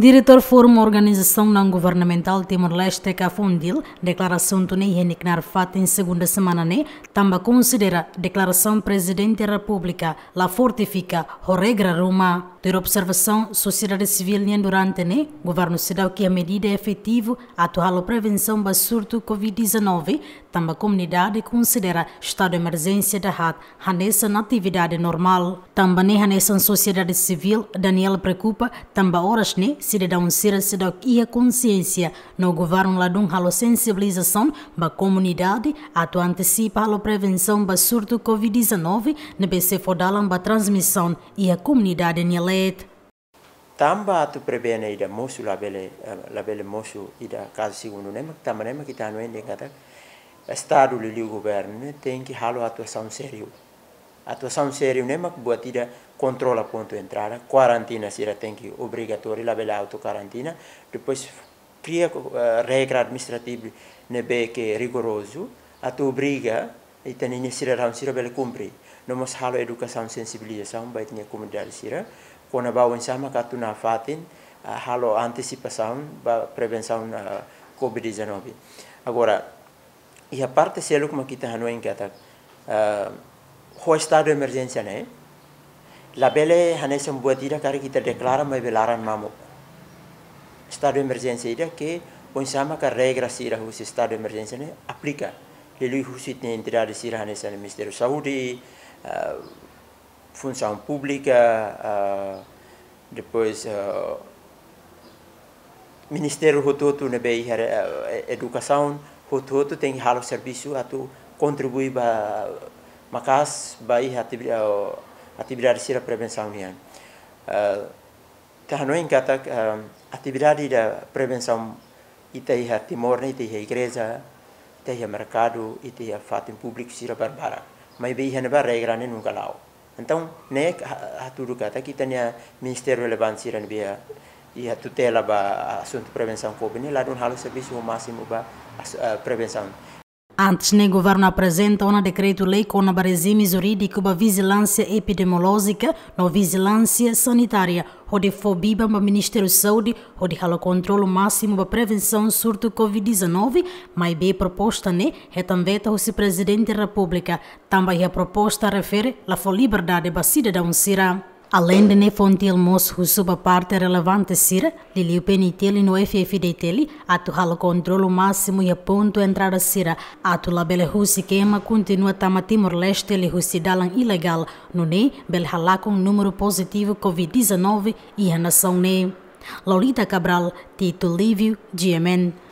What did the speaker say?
Diretor Fórum Organização Não Governamental Timor-Leste Cafundil, declaração do Neknar Narfat em segunda semana, né? também considera declaração Presidente da República, la fortifica, o regra Roma. Ter observação, sociedade civil nem durante, né? Governo cidadão que é a medida é efetiva, atual prevenção do surto Covid-19, também comunidade considera estado de emergência da RAT, Hanessa na atividade normal. também né? Hanessa sociedade civil, Daniel preocupa, também horas, né? cidadão ser cidadão e a consciência no governo lá de uma sensibilização da comunidade tu antecipa a prevenção do surto Covid-19 na BC Fodalam da transmissão e a comunidade Nialet. Tamba tu prevene ida moço labele labele moço ida caso segundo nem que também nem que tá no ende o estado lili governo tem que halo atuação sério atuação sério nem que boa tida controla ponto de entrada, quarantina se tem que obrigatório lavar autocarantina, depois cria uh, eh, regra administrativa nebe que é rigoroso, a tu obriga e tem necessidade se bela cumprir. Não mas halo educação sensibilização vai ter comunidade sira, quando bau em sama que tu na fatin, eh, halo antecipação ba prevenção da eh, COVID-19. Agora, e a parte selo é que aqui tá no encata, uh, o estado de emergência, né? La belle hanese tidak kari kita deklara mai belaran mamu. Estado emergency emergencia ke, pun sama ka regra sira husi estado emergency ne aplica. Lelui husi ne entidade sira hanya ne misteri Saudi, uh, função pública, uh, depois uh, uh Ministério Rototo ne bei uh, educação, Rototo tem halo servisu atu kontribui ba makas bai hati uh, atibiradisira prevenção-iã. Uh, Kahanoin kata um, atividade eh, eh, da prevenção itei a Timor, itei a igreja, itei a mercado, itei a fato publik público, sira barbara. Mas bem, hana barra é grande nunca lá. Então, né, a kata kita nia ministério relevante sira nbia ia tutela ba assunto prevenção covid, lá não halo serviço o máximo ba prevenção. Antes, o governo apresenta um decreto-lei com o regime jurídico da vigilância epidemiológica, na vigilância sanitária, onde fobiba o Ministério da Saúde, onde o controle máximo da prevenção do surto Covid-19, mas bem proposta né, é também o presidente da República. Também a proposta refere à liberdade da cidadão Sirá. Além de fontil moshu suba parte relevante sira, lili peniteli no FFDTeli, atu halo controlo máximo e a ponto entrada sira, atu la bele husi queima continua tama Timor-Leste li husi dalan ilegal, no ne, bel halá com número positivo Covid-19 e a nação ne. Lolita Cabral, Tito Lívio, GMN.